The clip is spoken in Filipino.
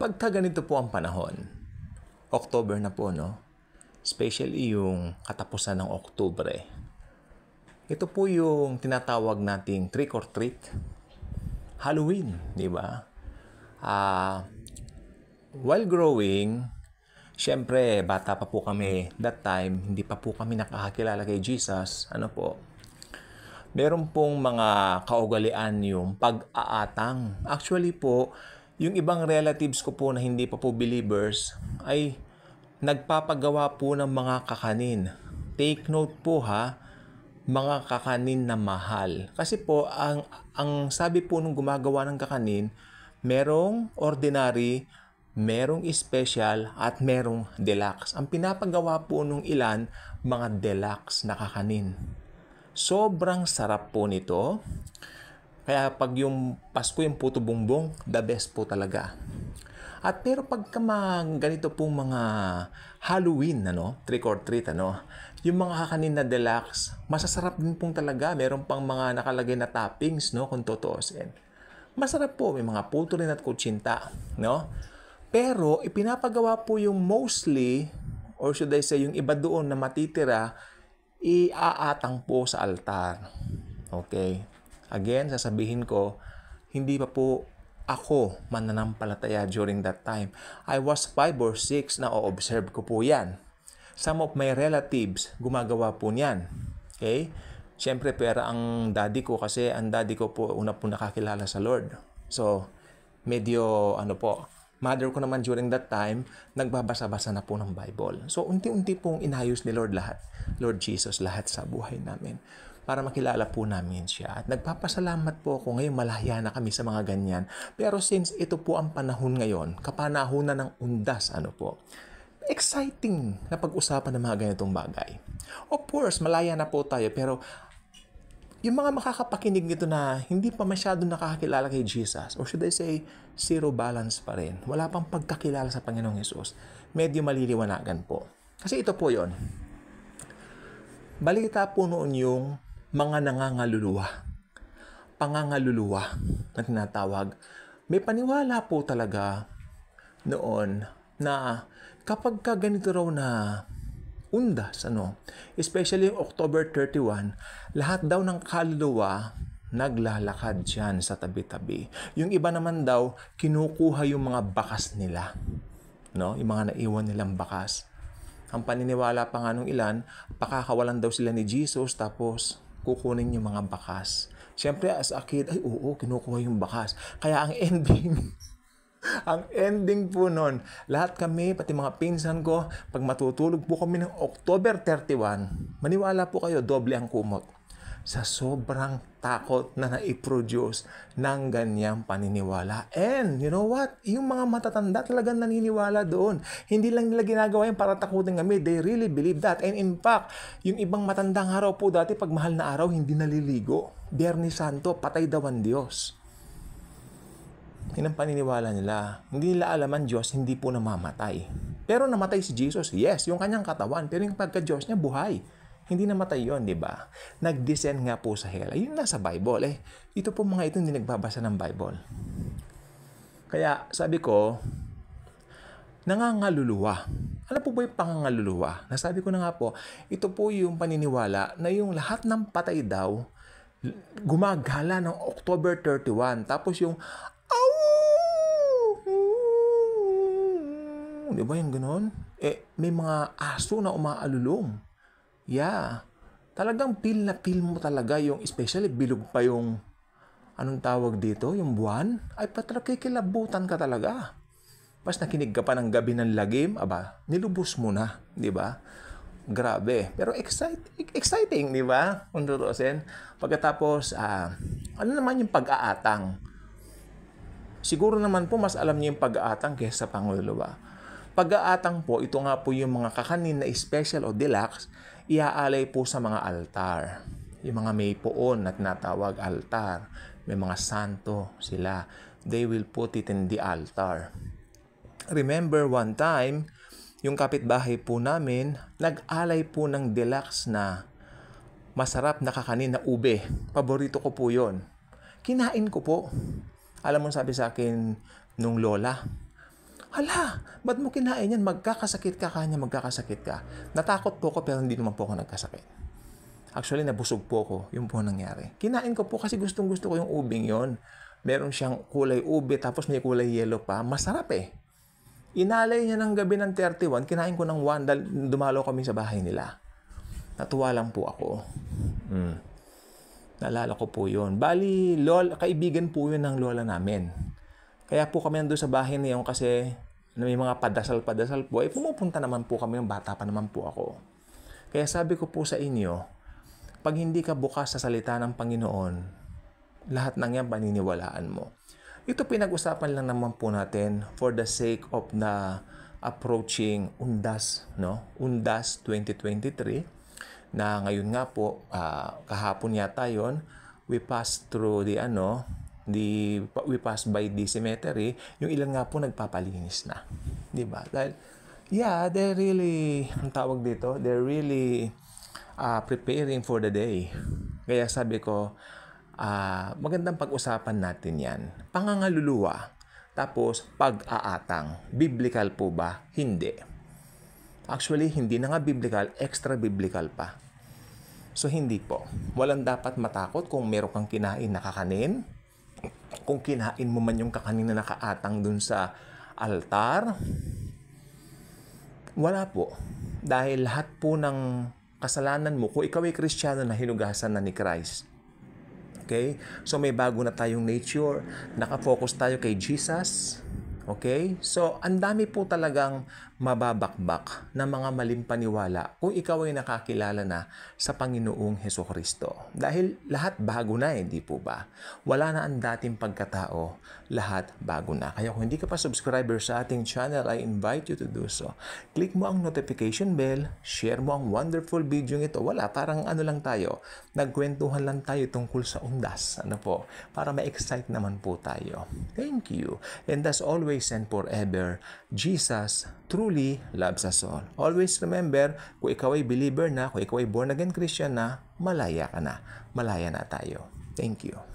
Pagka ganito po ang panahon, October na po, no? Especially yung katapusan ng October. Ito po yung tinatawag nating trick or treat. Halloween, di ba? Uh, while growing, syempre, bata pa po kami that time, hindi pa po kami nakakakilala kay Jesus. Ano po? Meron pong mga kaugalian yung pag-aatang. Actually po, yung ibang relatives ko po na hindi pa po believers ay nagpapagawa po ng mga kakanin. Take note po ha, mga kakanin na mahal. Kasi po, ang, ang sabi po nung gumagawa ng kakanin, merong ordinary, merong special, at merong deluxe. Ang pinapagawa po nung ilan, mga deluxe na kakanin. Sobrang sarap po nito. Kaya pag yung Pasko yung puto bumbong, the best po talaga. At pero pagka mga ganito pong mga Halloween, ano, trick or treat, ano, yung mga kakanin na deluxe, masasarap din pong talaga. Meron pang mga nakalagay na toppings, no, kung totoosin. Masarap po, may mga puto rin at kutsinta, no? Pero ipinapagawa po yung mostly, or should I say, yung iba doon na matitira, iaatang po sa altar. Okay? Again, sasabihin ko, hindi pa po ako mananampalataya during that time. I was 5 or 6 na o-observe ko po yan. Some of my relatives gumagawa po niyan. Okay? Siyempre, pera ang daddy ko kasi ang daddy ko po una po nakakilala sa Lord. So, medyo ano po, mother ko naman during that time, nagbabasa-basa na po ng Bible. So, unti-unti pong inayos ni Lord lahat. Lord Jesus, lahat sa buhay namin para makilala po namin siya. At nagpapasalamat po ako ngayon malaya na kami sa mga ganyan. Pero since ito po ang panahon ngayon, kapanahon na ng undas ano po, exciting na pag-usapan ng mga ganitong bagay. Of course, malaya na po tayo pero yung mga makakapakinig nito na hindi pa masyado nakakakilala kay Jesus, or should I say, zero balance pa rin, wala pang pagkakilala sa Panginoong Yesus, medyo maliliwanagan po. Kasi ito po yon. Balita po noon yung mga nangangaluluwa. Pangangaluluwa na tinatawag. May paniwala po talaga noon na kapag ka ganito raw na undas, ano, especially yung October 31, lahat daw ng kaluluwa naglalakad dyan sa tabi-tabi. Yung iba naman daw, kinukuha yung mga bakas nila. No? Yung mga naiwan nilang bakas. Ang paniniwala pa nga nung ilan, pakakawalan daw sila ni Jesus tapos kukunin yung mga bakas. Siyempre, as a kid, ay oo, kinukuha yung bakas. Kaya ang ending, ang ending po nun, lahat kami, pati mga pinsan ko, pag matutulog po kami ng October 31, maniwala po kayo, doble ang kumot sa sobrang takot na naiproduce ng ganyang paniniwala. And you know what? Yung mga matatanda talaga naniniwala doon. Hindi lang nila ginagawa yan para takutin kami. They really believe that. And in fact, yung ibang matandang araw po dati, pag mahal na araw, hindi naliligo. Biyernes Santo, patay daw ang Diyos. Yan ang paniniwala nila. Hindi nila alam ang Diyos, hindi po namamatay. Pero namatay si Jesus, yes, yung kanyang katawan, pero yung pagka-Diyos niya, buhay. Hindi namatay yon, di ba? Nag-descend nga po sa hell. Ayun nasa Bible eh. Ito po mga ito hindi nagbabasa ng Bible. Kaya sabi ko, nangangaluluwa. Ano po ba yung pangangaluluwa? Nasabi ko na nga po, ito po yung paniniwala na yung lahat ng patay daw gumagala ng October 31. Tapos yung aw! Di ba yung ganun? Eh, may mga aso na umaalulong yeah, talagang feel na feel mo talaga yung, especially bilog pa yung, anong tawag dito, yung buwan, ay patra kikilabutan ka talaga. Pas nakinig ka pa ng gabi ng lagim, aba, nilubos mo na, di ba? Grabe. Pero exciting, exciting di ba? Kung tutuusin. Pagkatapos, uh, ano naman yung pag-aatang? Siguro naman po mas alam niyo yung pag-aatang kaysa Pangulo ba? Pag-aatang po, ito nga po yung mga kakanin na special o deluxe, iaalay po sa mga altar. Yung mga may poon at natawag altar. May mga santo sila. They will put it in the altar. Remember one time, yung kapitbahay po namin, nag-alay po ng deluxe na masarap na kakanin na ube. Paborito ko po yon. Kinain ko po. Alam mo sabi sa akin nung lola, Hala, ba't mo kinain yan? Magkakasakit ka kanya, magkakasakit ka. Natakot po ako pero hindi naman po ako nagkasakit. Actually, nabusog po ako. Yun po nangyari. Kinain ko po kasi gustong gusto ko yung ubing yon. Meron siyang kulay ube tapos may kulay yellow pa. Masarap eh. Inalay niya ng gabi ng 31, kinain ko ng 1 dahil dumalo kami sa bahay nila. Natuwa lang po ako. Mm. Naalala ko po yun. Bali, lol, kaibigan po yun ng lola namin. Kaya po kami nandoon sa bahay niyon kasi na may mga padasal-padasal po, ay eh, pumupunta naman po kami ng bata pa naman po ako. Kaya sabi ko po sa inyo, pag hindi ka bukas sa salita ng Panginoon, lahat ng yan paniniwalaan mo. Ito pinag-usapan lang naman po natin for the sake of the approaching Undas, no? Undas 2023 na ngayon nga po uh, kahapon yata yon we passed through the ano di we pass by the cemetery, yung ilan nga po nagpapalinis na. Di ba? Dahil, yeah, they're really, ang tawag dito, they're really uh, preparing for the day. Kaya sabi ko, uh, magandang pag-usapan natin yan. Pangangaluluwa, tapos pag-aatang. Biblical po ba? Hindi. Actually, hindi na nga biblical, extra biblical pa. So, hindi po. Walang dapat matakot kung meron kang kinain na kung kinain mo man yung kakanin na nakaatang dun sa altar? Wala po. Dahil lahat po ng kasalanan mo, kung ikaw ay kristyano na hinugasan na ni Christ, Okay? So may bago na tayong nature. Nakafocus tayo kay Jesus. Okay? So, ang dami po talagang mababakbak na mga malimpaniwala kung ikaw ay nakakilala na sa Panginoong Heso Kristo. Dahil lahat bago na, hindi eh, po ba? Wala na ang dating pagkatao, lahat bago na. Kaya kung hindi ka pa subscriber sa ating channel, I invite you to do so. Click mo ang notification bell, share mo ang wonderful video ito. Wala, parang ano lang tayo, nagkwentuhan lang tayo tungkol sa undas. Ano po? Para ma-excite naman po tayo. Thank you. And as always, always and forever. Jesus truly loves us all. Always remember, kung ikaw ay believer na, kung ikaw ay born again Christian na, malaya ka na. Malaya na tayo. Thank you.